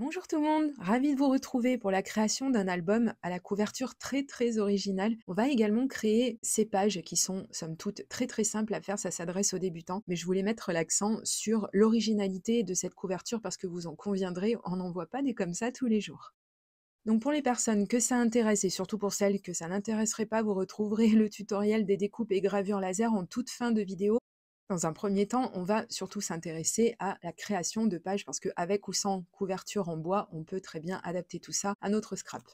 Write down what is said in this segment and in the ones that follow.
Bonjour tout le monde, ravi de vous retrouver pour la création d'un album à la couverture très très originale. On va également créer ces pages qui sont somme toute très très simples à faire, ça s'adresse aux débutants, mais je voulais mettre l'accent sur l'originalité de cette couverture parce que vous en conviendrez, on n'en voit pas des comme ça tous les jours. Donc pour les personnes que ça intéresse et surtout pour celles que ça n'intéresserait pas, vous retrouverez le tutoriel des découpes et gravures laser en toute fin de vidéo. Dans un premier temps, on va surtout s'intéresser à la création de pages parce qu'avec ou sans couverture en bois, on peut très bien adapter tout ça à notre scrap.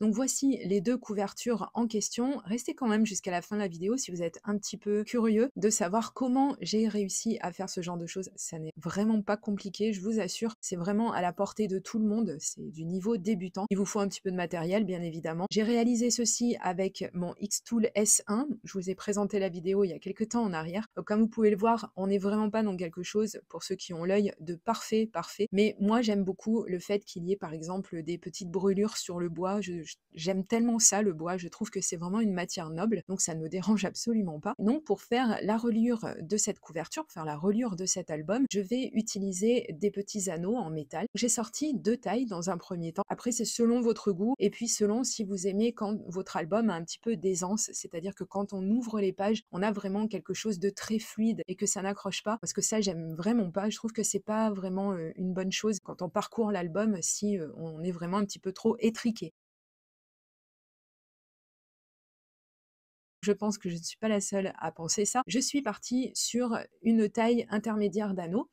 Donc voici les deux couvertures en question. Restez quand même jusqu'à la fin de la vidéo si vous êtes un petit peu curieux de savoir comment j'ai réussi à faire ce genre de choses. Ça n'est vraiment pas compliqué, je vous assure. C'est vraiment à la portée de tout le monde. C'est du niveau débutant. Il vous faut un petit peu de matériel, bien évidemment. J'ai réalisé ceci avec mon X-Tool S1. Je vous ai présenté la vidéo il y a quelques temps en arrière. Comme vous pouvez le voir, on n'est vraiment pas dans quelque chose, pour ceux qui ont l'œil, de parfait, parfait. Mais moi, j'aime beaucoup le fait qu'il y ait, par exemple, des petites brûlures sur le bois. Je, j'aime tellement ça, le bois. Je trouve que c'est vraiment une matière noble, donc ça ne me dérange absolument pas. Donc, pour faire la reliure de cette couverture, pour faire la reliure de cet album, je vais utiliser des petits anneaux en métal. J'ai sorti deux tailles dans un premier temps. Après, c'est selon votre goût et puis selon si vous aimez quand votre album a un petit peu d'aisance, c'est-à-dire que quand on ouvre les pages, on a vraiment quelque chose de très fluide et que ça n'accroche pas. Parce que ça, j'aime vraiment pas. Je trouve que c'est pas vraiment euh, une bonne chose quand on parcourt l'album si euh, on est vraiment un petit peu trop étriqué. Je pense que je ne suis pas la seule à penser ça. Je suis partie sur une taille intermédiaire d'anneau.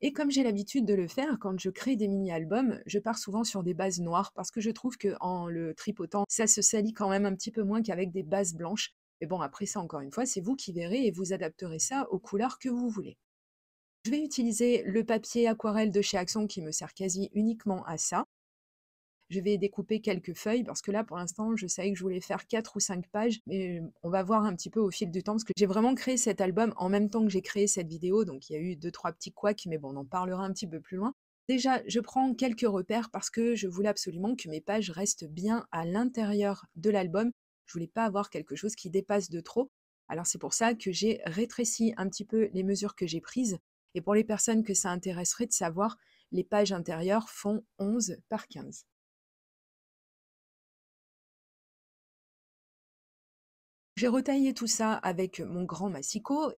Et comme j'ai l'habitude de le faire quand je crée des mini-albums, je pars souvent sur des bases noires parce que je trouve qu'en le tripotant, ça se salit quand même un petit peu moins qu'avec des bases blanches. Mais bon, après ça, encore une fois, c'est vous qui verrez et vous adapterez ça aux couleurs que vous voulez. Je vais utiliser le papier aquarelle de chez Action qui me sert quasi uniquement à ça. Je vais découper quelques feuilles parce que là, pour l'instant, je savais que je voulais faire 4 ou 5 pages, mais euh, on va voir un petit peu au fil du temps parce que j'ai vraiment créé cet album en même temps que j'ai créé cette vidéo, donc il y a eu deux trois petits couacs, mais bon, on en parlera un petit peu plus loin. Déjà, je prends quelques repères parce que je voulais absolument que mes pages restent bien à l'intérieur de l'album. Je voulais pas avoir quelque chose qui dépasse de trop. Alors c'est pour ça que j'ai rétréci un petit peu les mesures que j'ai prises et pour les personnes que ça intéresserait de savoir, les pages intérieures font 11 par 15. J'ai retaillé tout ça avec mon grand massicot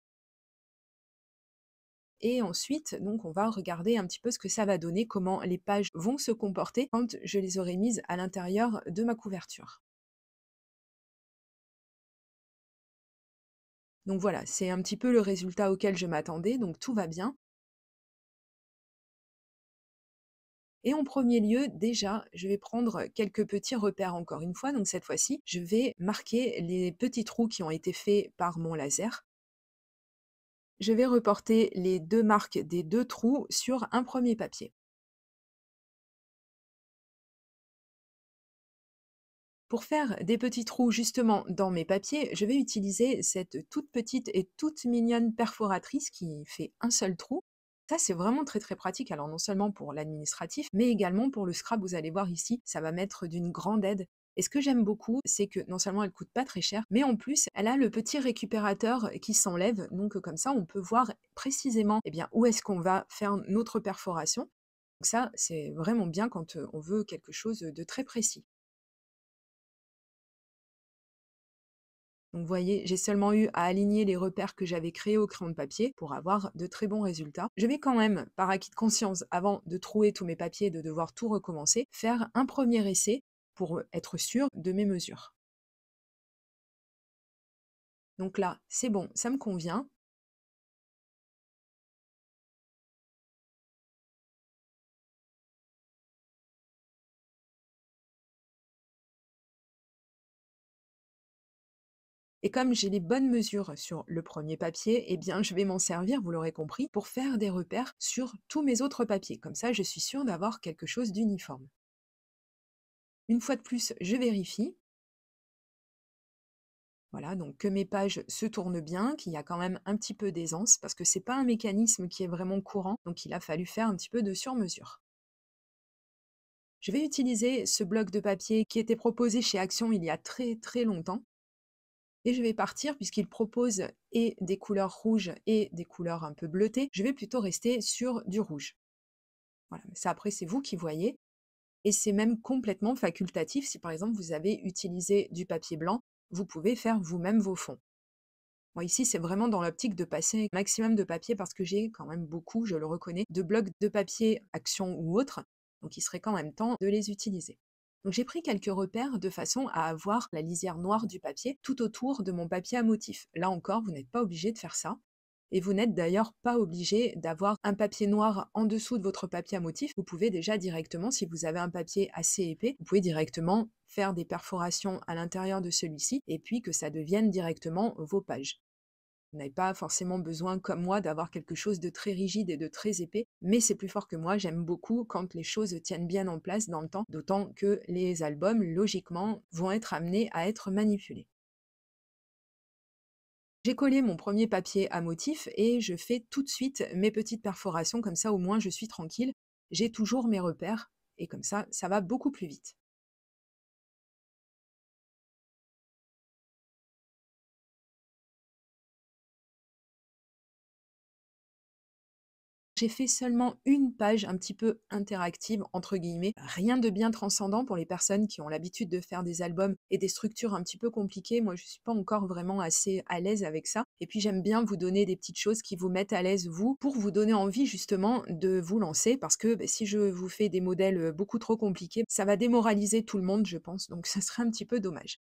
et ensuite, donc, on va regarder un petit peu ce que ça va donner, comment les pages vont se comporter quand je les aurai mises à l'intérieur de ma couverture. Donc voilà, c'est un petit peu le résultat auquel je m'attendais, donc tout va bien. Et en premier lieu, déjà, je vais prendre quelques petits repères encore une fois. Donc cette fois-ci, je vais marquer les petits trous qui ont été faits par mon laser. Je vais reporter les deux marques des deux trous sur un premier papier. Pour faire des petits trous justement dans mes papiers, je vais utiliser cette toute petite et toute mignonne perforatrice qui fait un seul trou. Ça, c'est vraiment très très pratique, alors non seulement pour l'administratif, mais également pour le scrap, vous allez voir ici, ça va m'être d'une grande aide. Et ce que j'aime beaucoup, c'est que non seulement elle coûte pas très cher, mais en plus, elle a le petit récupérateur qui s'enlève. Donc comme ça, on peut voir précisément eh bien, où est-ce qu'on va faire notre perforation. Donc ça, c'est vraiment bien quand euh, on veut quelque chose de très précis. Donc vous voyez, j'ai seulement eu à aligner les repères que j'avais créés au crayon de papier pour avoir de très bons résultats. Je vais quand même, par acquis de conscience, avant de trouer tous mes papiers et de devoir tout recommencer, faire un premier essai pour être sûr de mes mesures. Donc là, c'est bon, ça me convient. Et comme j'ai les bonnes mesures sur le premier papier, eh bien, je vais m'en servir, vous l'aurez compris, pour faire des repères sur tous mes autres papiers. Comme ça, je suis sûre d'avoir quelque chose d'uniforme. Une fois de plus, je vérifie. Voilà, donc que mes pages se tournent bien, qu'il y a quand même un petit peu d'aisance, parce que ce n'est pas un mécanisme qui est vraiment courant, donc il a fallu faire un petit peu de sur-mesure. Je vais utiliser ce bloc de papier qui était proposé chez Action il y a très très longtemps et je vais partir puisqu'il propose et des couleurs rouges et des couleurs un peu bleutées. Je vais plutôt rester sur du rouge. Voilà, mais ça après c'est vous qui voyez. Et c'est même complètement facultatif. Si par exemple vous avez utilisé du papier blanc, vous pouvez faire vous-même vos fonds. Moi ici, c'est vraiment dans l'optique de passer un maximum de papier parce que j'ai quand même beaucoup, je le reconnais, de blocs de papier, action ou autre. Donc il serait quand même temps de les utiliser j'ai pris quelques repères de façon à avoir la lisière noire du papier tout autour de mon papier à motif. Là encore, vous n'êtes pas obligé de faire ça. Et vous n'êtes d'ailleurs pas obligé d'avoir un papier noir en dessous de votre papier à motif. Vous pouvez déjà directement, si vous avez un papier assez épais, vous pouvez directement faire des perforations à l'intérieur de celui-ci et puis que ça devienne directement vos pages. Vous n'avez pas forcément besoin, comme moi, d'avoir quelque chose de très rigide et de très épais, mais c'est plus fort que moi. J'aime beaucoup quand les choses tiennent bien en place dans le temps, d'autant que les albums, logiquement, vont être amenés à être manipulés. J'ai collé mon premier papier à motif et je fais tout de suite mes petites perforations, comme ça au moins je suis tranquille. J'ai toujours mes repères et comme ça, ça va beaucoup plus vite. J'ai fait seulement une page un petit peu interactive, entre guillemets. Rien de bien transcendant pour les personnes qui ont l'habitude de faire des albums et des structures un petit peu compliquées. Moi, je ne suis pas encore vraiment assez à l'aise avec ça. Et puis, j'aime bien vous donner des petites choses qui vous mettent à l'aise, vous, pour vous donner envie justement de vous lancer. Parce que bah, si je vous fais des modèles euh, beaucoup trop compliqués, ça va démoraliser tout le monde, je pense. Donc, ça serait un petit peu dommage.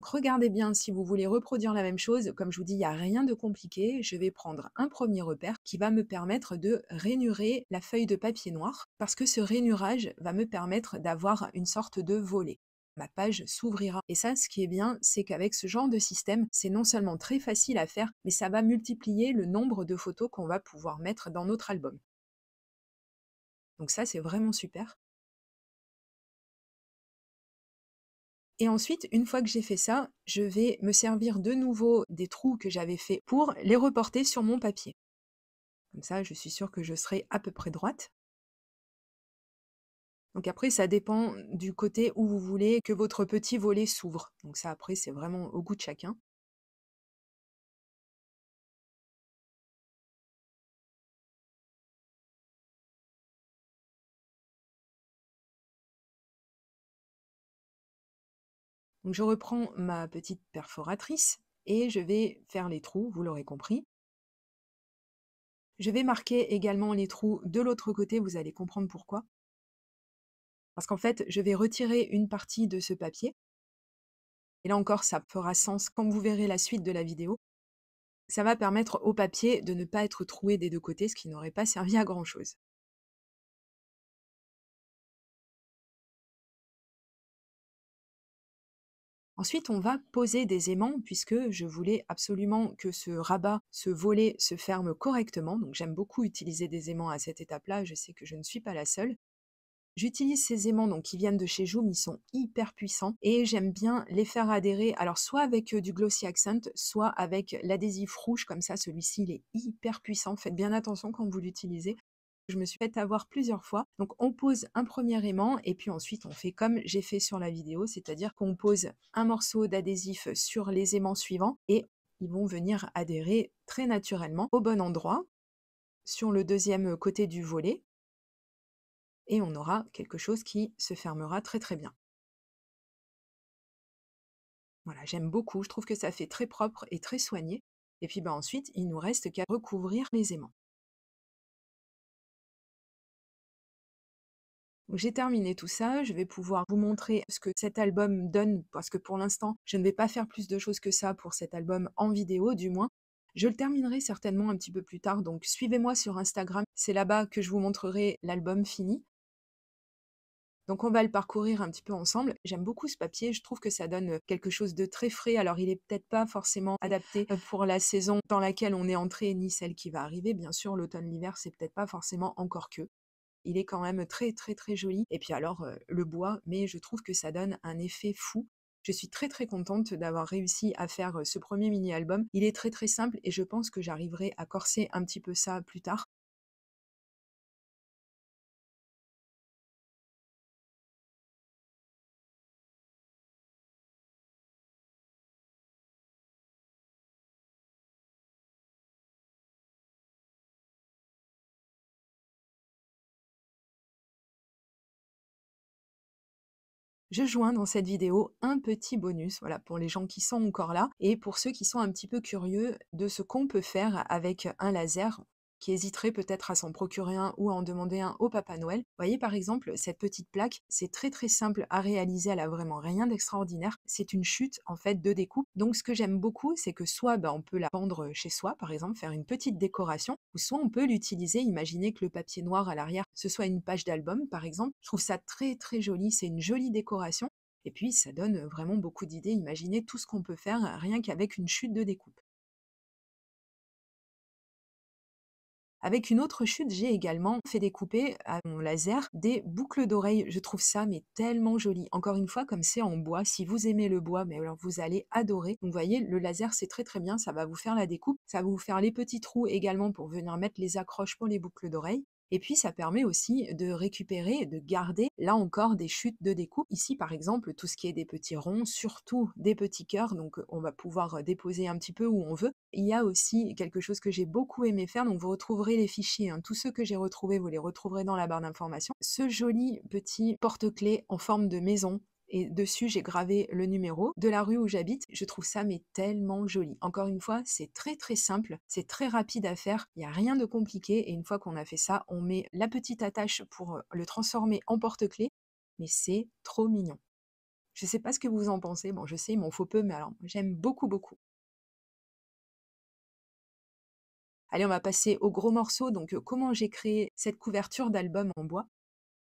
Regardez bien si vous voulez reproduire la même chose. Comme je vous dis, il n'y a rien de compliqué. Je vais prendre un premier repère qui va me permettre de rainurer la feuille de papier noir parce que ce rainurage va me permettre d'avoir une sorte de volet. Ma page s'ouvrira. Et ça, ce qui est bien, c'est qu'avec ce genre de système, c'est non seulement très facile à faire, mais ça va multiplier le nombre de photos qu'on va pouvoir mettre dans notre album. Donc ça, c'est vraiment super. Et ensuite, une fois que j'ai fait ça, je vais me servir de nouveau des trous que j'avais faits pour les reporter sur mon papier. Comme ça, je suis sûre que je serai à peu près droite. Donc après, ça dépend du côté où vous voulez que votre petit volet s'ouvre. Donc ça, après, c'est vraiment au goût de chacun. je reprends ma petite perforatrice et je vais faire les trous, vous l'aurez compris. Je vais marquer également les trous de l'autre côté, vous allez comprendre pourquoi. Parce qu'en fait, je vais retirer une partie de ce papier. Et là encore, ça fera sens quand vous verrez la suite de la vidéo. Ça va permettre au papier de ne pas être troué des deux côtés, ce qui n'aurait pas servi à grand-chose. Ensuite, on va poser des aimants puisque je voulais absolument que ce rabat, ce volet se ferme correctement. Donc j'aime beaucoup utiliser des aimants à cette étape-là, je sais que je ne suis pas la seule. J'utilise ces aimants donc qui viennent de chez Joom, ils sont hyper puissants et j'aime bien les faire adhérer alors soit avec euh, du Glossy Accent, soit avec l'adhésif rouge comme ça, celui-ci il est hyper puissant. Faites bien attention quand vous l'utilisez, je me suis fait avoir plusieurs fois. Donc on pose un premier aimant et puis ensuite on fait comme j'ai fait sur la vidéo, c'est-à-dire qu'on pose un morceau d'adhésif sur les aimants suivants et ils vont venir adhérer très naturellement au bon endroit sur le deuxième côté du volet et on aura quelque chose qui se fermera très très bien. Voilà, j'aime beaucoup, je trouve que ça fait très propre et très soigné. Et puis bah, ensuite, il nous reste qu'à recouvrir les aimants. j'ai terminé tout ça, je vais pouvoir vous montrer ce que cet album donne, parce que pour l'instant, je ne vais pas faire plus de choses que ça pour cet album en vidéo du moins. Je le terminerai certainement un petit peu plus tard, donc suivez-moi sur Instagram, c'est là-bas que je vous montrerai l'album fini. Donc on va le parcourir un petit peu ensemble. J'aime beaucoup ce papier, je trouve que ça donne quelque chose de très frais. Alors il n'est peut-être pas forcément adapté euh, pour la saison dans laquelle on est entré ni celle qui va arriver. Bien sûr, l'automne l'hiver, c'est peut-être pas forcément encore que il est quand même très très très joli. Et puis alors euh, le bois, mais je trouve que ça donne un effet fou. Je suis très très contente d'avoir réussi à faire euh, ce premier mini-album. Il est très très simple et je pense que j'arriverai à corser un petit peu ça plus tard je joins dans cette vidéo un petit bonus, voilà, pour les gens qui sont encore là et pour ceux qui sont un petit peu curieux de ce qu'on peut faire avec un laser qui hésiterait peut-être à s'en procurer un ou à en demander un au Papa Noël. Voyez par exemple cette petite plaque, c'est très très simple à réaliser, elle a vraiment rien d'extraordinaire. C'est une chute en fait de découpe. Donc ce que j'aime beaucoup, c'est que soit bah, on peut la pendre chez soi, par exemple faire une petite décoration, ou soit on peut l'utiliser. Imaginez que le papier noir à l'arrière ce soit une page d'album par exemple. Je trouve ça très très joli, c'est une jolie décoration. Et puis, ça donne vraiment beaucoup d'idées. Imaginez tout ce qu'on peut faire rien qu'avec une chute de découpe. Avec une autre chute, j'ai également fait découper à mon laser des boucles d'oreilles. Je trouve ça mais tellement joli. Encore une fois, comme c'est en bois, si vous aimez le bois, mais alors vous allez adorer. vous voyez, le laser c'est très très bien, ça va vous faire la découpe, ça va vous faire les petits trous également pour venir mettre les accroches pour les boucles d'oreilles. Et puis, ça permet aussi de récupérer, de garder, là encore, des chutes de découpe. Ici, par exemple, tout ce qui est des petits ronds, surtout des petits cœurs, donc on va pouvoir déposer un petit peu où on veut. Il y a aussi quelque chose que j'ai beaucoup aimé faire, donc vous retrouverez les fichiers, hein. tous ceux que j'ai retrouvés, vous les retrouverez dans la barre d'information. Ce joli petit porte-clés en forme de maison et dessus j'ai gravé le numéro de la rue où j'habite. Je trouve ça mais tellement joli. Encore une fois, c'est très très simple, c'est très rapide à faire, il n'y a rien de compliqué et une fois qu'on a fait ça, on met la petite attache pour euh, le transformer en porte-clés, mais c'est trop mignon. Je ne sais pas ce que vous en pensez, bon je sais, il m'en faut peu, mais alors j'aime beaucoup beaucoup. Allez, on va passer au gros morceau, donc euh, comment j'ai créé cette couverture d'album en bois.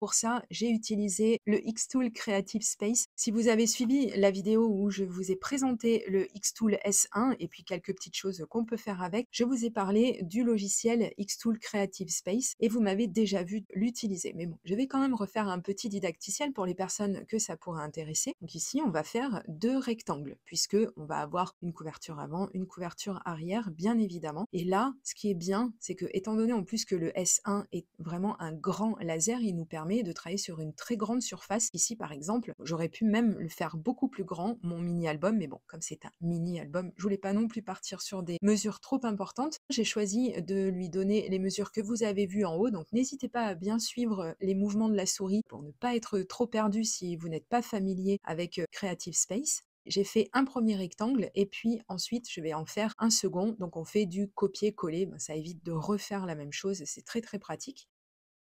Pour ça, j'ai utilisé le Xtool Creative Space. Si vous avez suivi la vidéo où je vous ai présenté le Xtool S1 et puis quelques petites choses qu'on peut faire avec, je vous ai parlé du logiciel Xtool Creative Space et vous m'avez déjà vu l'utiliser. Mais bon, je vais quand même refaire un petit didacticiel pour les personnes que ça pourrait intéresser. Donc ici, on va faire deux rectangles puisque on va avoir une couverture avant, une couverture arrière, bien évidemment. Et là, ce qui est bien, c'est que étant donné en plus que le S1 est vraiment un grand laser, il nous permet de travailler sur une très grande surface. Ici, par exemple, j'aurais pu même le faire beaucoup plus grand, mon mini-album, mais bon, comme c'est un mini-album, je voulais pas non plus partir sur des mesures trop importantes. J'ai choisi de lui donner les mesures que vous avez vues en haut, donc n'hésitez pas à bien suivre euh, les mouvements de la souris pour ne pas être trop perdu si vous n'êtes pas familier avec euh, Creative Space. J'ai fait un premier rectangle et puis ensuite je vais en faire un second. Donc on fait du copier-coller, ben, ça évite de refaire la même chose, c'est très très pratique.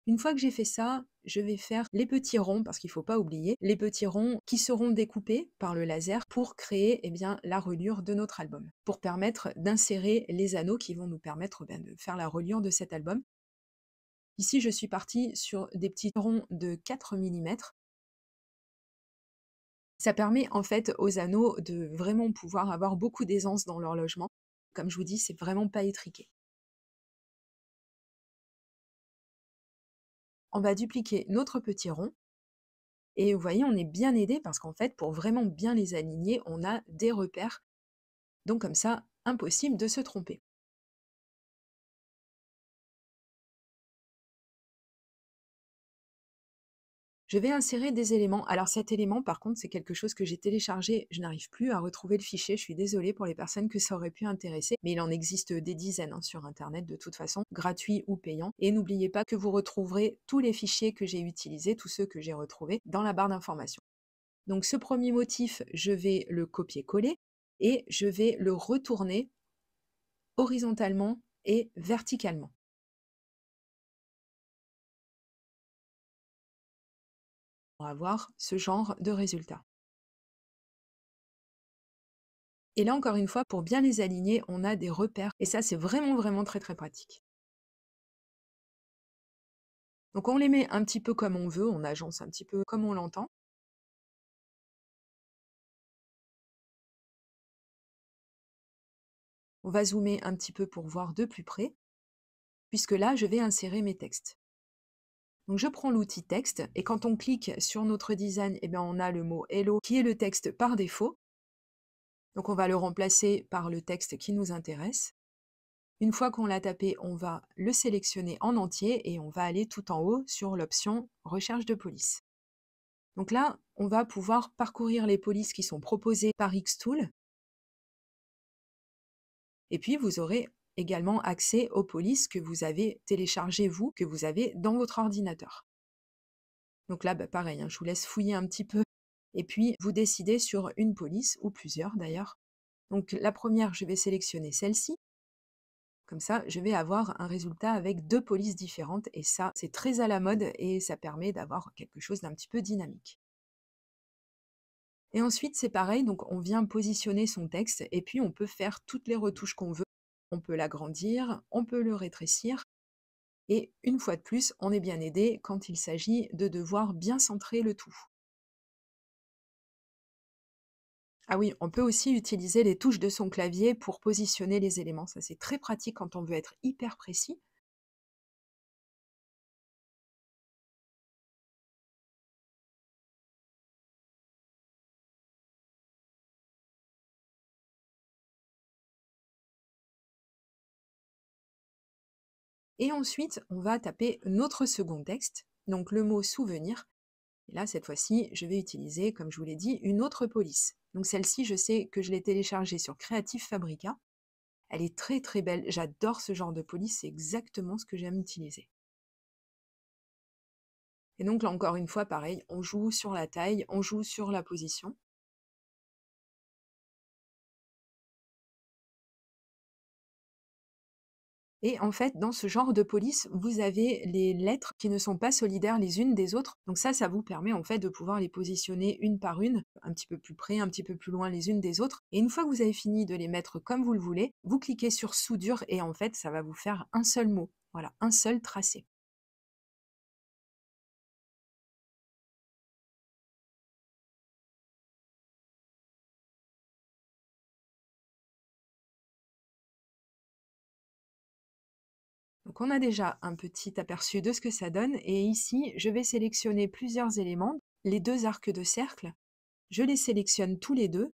Une fois que j'ai fait ça, je vais faire les petits ronds, parce qu'il ne faut pas oublier, les petits ronds qui seront découpés par le laser pour créer eh bien, la reliure de notre album, pour permettre d'insérer les anneaux qui vont nous permettre ben, de faire la reliure de cet album. Ici, je suis partie sur des petits ronds de 4 mm. Ça permet en fait aux anneaux de vraiment pouvoir avoir beaucoup d'aisance dans leur logement. Comme je vous dis, c'est vraiment pas étriqué. on va dupliquer notre petit rond. Et vous voyez, on est bien aidé parce qu'en fait, pour vraiment bien les aligner, on a des repères. Donc comme ça, impossible de se tromper. Je vais insérer des éléments. Alors cet élément, par contre, c'est quelque chose que j'ai téléchargé. Je n'arrive plus à retrouver le fichier. Je suis désolée pour les personnes que ça aurait pu intéresser, mais il en existe des dizaines hein, sur Internet de toute façon, gratuits ou payants. Et n'oubliez pas que vous retrouverez tous les fichiers que j'ai utilisés, tous ceux que j'ai retrouvés, dans la barre d'information. Donc ce premier motif, je vais le copier-coller et je vais le retourner horizontalement et verticalement. avoir ce genre de résultats. Et là encore une fois, pour bien les aligner, on a des repères et ça c'est vraiment vraiment très très pratique. Donc on les met un petit peu comme on veut, on agence un petit peu comme on l'entend. On va zoomer un petit peu pour voir de plus près, puisque là je vais insérer mes textes je prends l'outil texte et quand on clique sur notre design, eh bien on a le mot hello qui est le texte par défaut. Donc on va le remplacer par le texte qui nous intéresse. Une fois qu'on l'a tapé, on va le sélectionner en entier et on va aller tout en haut sur l'option recherche de police. Donc là, on va pouvoir parcourir les polices qui sont proposées par Xtool. Et puis vous aurez également accès aux polices que vous avez téléchargées, vous, que vous avez dans votre ordinateur. Donc là, bah, pareil, hein, je vous laisse fouiller un petit peu et puis vous décidez sur une police ou plusieurs d'ailleurs. Donc la première, je vais sélectionner celle-ci. Comme ça, je vais avoir un résultat avec deux polices différentes et ça, c'est très à la mode et ça permet d'avoir quelque chose d'un petit peu dynamique. Et ensuite, c'est pareil, donc on vient positionner son texte et puis on peut faire toutes les retouches qu'on veut on peut l'agrandir, on peut le rétrécir. Et une fois de plus, on est bien aidé quand il s'agit de devoir bien centrer le tout. Ah oui, on peut aussi utiliser les touches de son clavier pour positionner les éléments. Ça, c'est très pratique quand on veut être hyper précis. Et ensuite, on va taper notre second texte, donc le mot souvenir. Et là, cette fois-ci, je vais utiliser, comme je vous l'ai dit, une autre police. Donc celle-ci, je sais que je l'ai téléchargée sur Creative Fabrica. Elle est très très belle, j'adore ce genre de police, c'est exactement ce que j'aime utiliser. Et donc là encore une fois, pareil, on joue sur la taille, on joue sur la position. Et en fait, dans ce genre de police, vous avez les lettres qui ne sont pas solidaires les unes des autres. Donc ça, ça vous permet en fait de pouvoir les positionner une par une, un petit peu plus près, un petit peu plus loin les unes des autres. Et une fois que vous avez fini de les mettre comme vous le voulez, vous cliquez sur soudure et en fait, ça va vous faire un seul mot. Voilà, un seul tracé. Donc on a déjà un petit aperçu de ce que ça donne et ici je vais sélectionner plusieurs éléments, les deux arcs de cercle, je les sélectionne tous les deux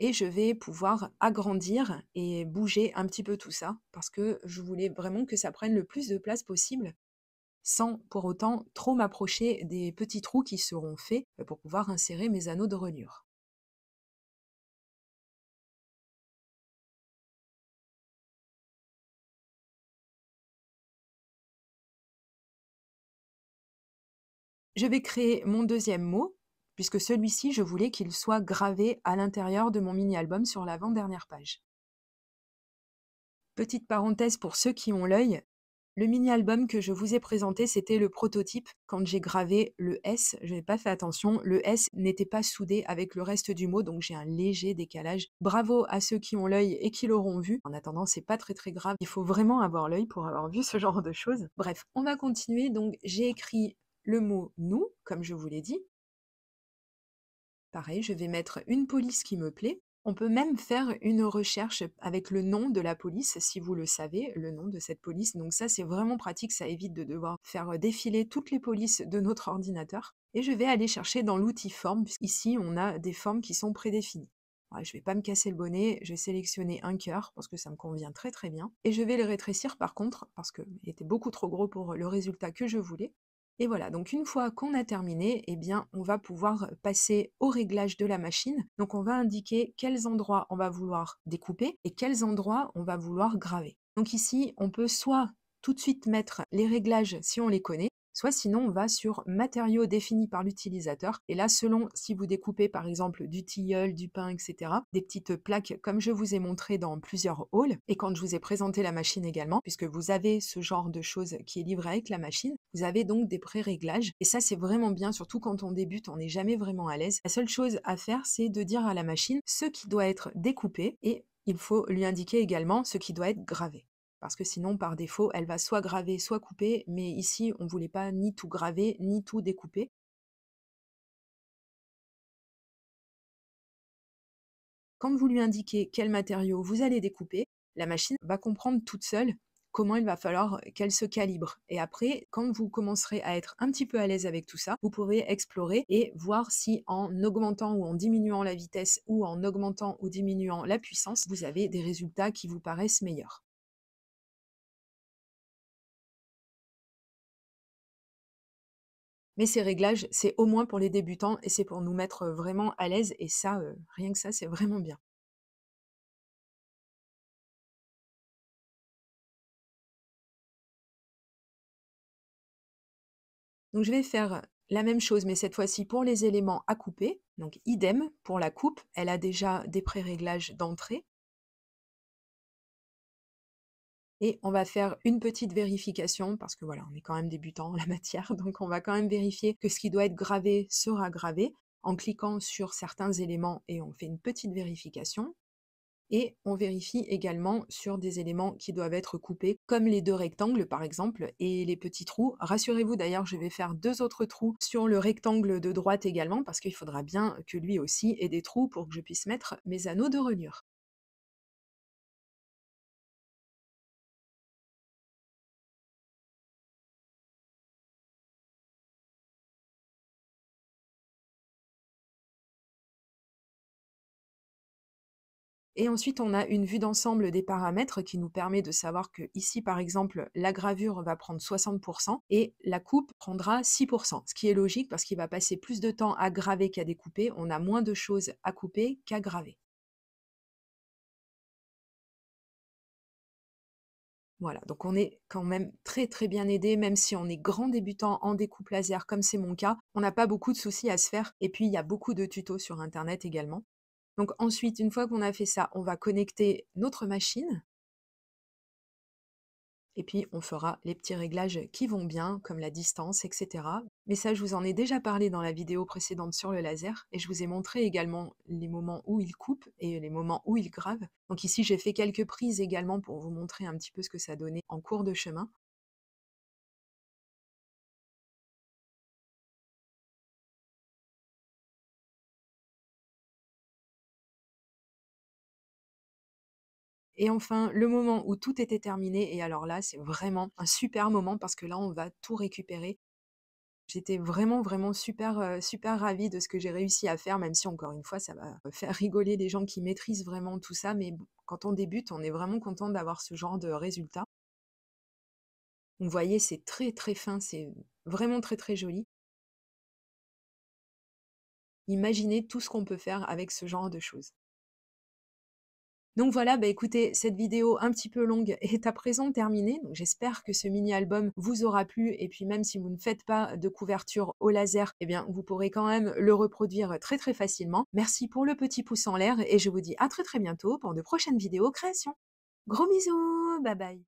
et je vais pouvoir agrandir et bouger un petit peu tout ça parce que je voulais vraiment que ça prenne le plus de place possible sans pour autant trop m'approcher des petits trous qui seront faits pour pouvoir insérer mes anneaux de reliure. Je vais créer mon deuxième mot, puisque celui-ci, je voulais qu'il soit gravé à l'intérieur de mon mini-album sur l'avant-dernière page. Petite parenthèse pour ceux qui ont l'œil, le mini-album que je vous ai présenté, c'était le prototype. Quand j'ai gravé le S, je n'ai pas fait attention, le S n'était pas soudé avec le reste du mot, donc j'ai un léger décalage. Bravo à ceux qui ont l'œil et qui l'auront vu. En attendant, c'est pas très très grave, il faut vraiment avoir l'œil pour avoir vu ce genre de choses. Bref, on va continuer. Donc j'ai écrit le mot nous, comme je vous l'ai dit. Pareil, je vais mettre une police qui me plaît. On peut même faire une recherche avec le nom de la police, si vous le savez, le nom de cette police. Donc ça, c'est vraiment pratique, ça évite de devoir faire défiler toutes les polices de notre ordinateur. Et je vais aller chercher dans l'outil forme, Ici, on a des formes qui sont prédéfinies. je ne vais pas me casser le bonnet, je vais sélectionner un cœur parce que ça me convient très très bien. Et je vais le rétrécir par contre parce qu'il était beaucoup trop gros pour le résultat que je voulais. Et voilà, donc une fois qu'on a terminé, eh bien, on va pouvoir passer au réglage de la machine. Donc on va indiquer quels endroits on va vouloir découper et quels endroits on va vouloir graver. Donc ici, on peut soit tout de suite mettre les réglages si on les connaît, soit sinon on va sur matériaux définis par l'utilisateur. Et là, selon si vous découpez par exemple du tilleul, du pain, etc., des petites plaques comme je vous ai montré dans plusieurs halls, et quand je vous ai présenté la machine également, puisque vous avez ce genre de choses qui est livré avec la machine, vous avez donc des pré-réglages. Et ça, c'est vraiment bien, surtout quand on débute, on n'est jamais vraiment à l'aise. La seule chose à faire, c'est de dire à la machine ce qui doit être découpé et il faut lui indiquer également ce qui doit être gravé parce que sinon, par défaut, elle va soit graver, soit couper, mais ici, on ne voulait pas ni tout graver, ni tout découper. Quand vous lui indiquez quel matériau vous allez découper, la machine va comprendre toute seule comment il va falloir qu'elle se calibre. Et après, quand vous commencerez à être un petit peu à l'aise avec tout ça, vous pourrez explorer et voir si en augmentant ou en diminuant la vitesse ou en augmentant ou diminuant la puissance, vous avez des résultats qui vous paraissent meilleurs. Mais ces réglages, c'est au moins pour les débutants et c'est pour nous mettre vraiment à l'aise. Et ça, rien que ça, c'est vraiment bien. Donc je vais faire la même chose, mais cette fois-ci pour les éléments à couper. Donc idem pour la coupe, elle a déjà des pré-réglages d'entrée. et on va faire une petite vérification parce que voilà, on est quand même débutant en la matière, donc on va quand même vérifier que ce qui doit être gravé sera gravé en cliquant sur certains éléments et on fait une petite vérification. Et on vérifie également sur des éléments qui doivent être coupés, comme les deux rectangles par exemple, et les petits trous. Rassurez-vous d'ailleurs, je vais faire deux autres trous sur le rectangle de droite également, parce qu'il faudra bien que lui aussi ait des trous pour que je puisse mettre mes anneaux de reliure. Et ensuite, on a une vue d'ensemble des paramètres qui nous permet de savoir que ici, par exemple, la gravure va prendre 60% et la coupe prendra 6%, ce qui est logique parce qu'il va passer plus de temps à graver qu'à découper. On a moins de choses à couper qu'à graver. Voilà, donc on est quand même très très bien aidé, même si on est grand débutant en découpe laser, comme c'est mon cas, on n'a pas beaucoup de soucis à se faire. Et puis il y a beaucoup de tutos sur internet également. Donc ensuite, une fois qu'on a fait ça, on va connecter notre machine. Et puis, on fera les petits réglages qui vont bien, comme la distance, etc. Mais ça, je vous en ai déjà parlé dans la vidéo précédente sur le laser, et je vous ai montré également les moments où il coupe et les moments où il grave. Donc ici, j'ai fait quelques prises également pour vous montrer un petit peu ce que ça donnait en cours de chemin. Et enfin, le moment où tout était terminé, et alors là, c'est vraiment un super moment parce que là, on va tout récupérer. J'étais vraiment, vraiment super, super ravie de ce que j'ai réussi à faire, même si encore une fois, ça va faire rigoler les gens qui maîtrisent vraiment tout ça. Mais quand on débute, on est vraiment content d'avoir ce genre de résultat. Vous voyez, c'est très, très fin, c'est vraiment très, très joli. Imaginez tout ce qu'on peut faire avec ce genre de choses. Donc voilà, bah, écoutez, cette vidéo un petit peu longue est à présent terminée. j'espère que ce mini-album vous aura plu. Et puis même si vous ne faites pas de couverture au laser, eh bien vous pourrez quand même le reproduire très très facilement. Merci pour le petit pouce en l'air et je vous dis à très très bientôt pour de prochaines vidéos création. Gros bisous, bye bye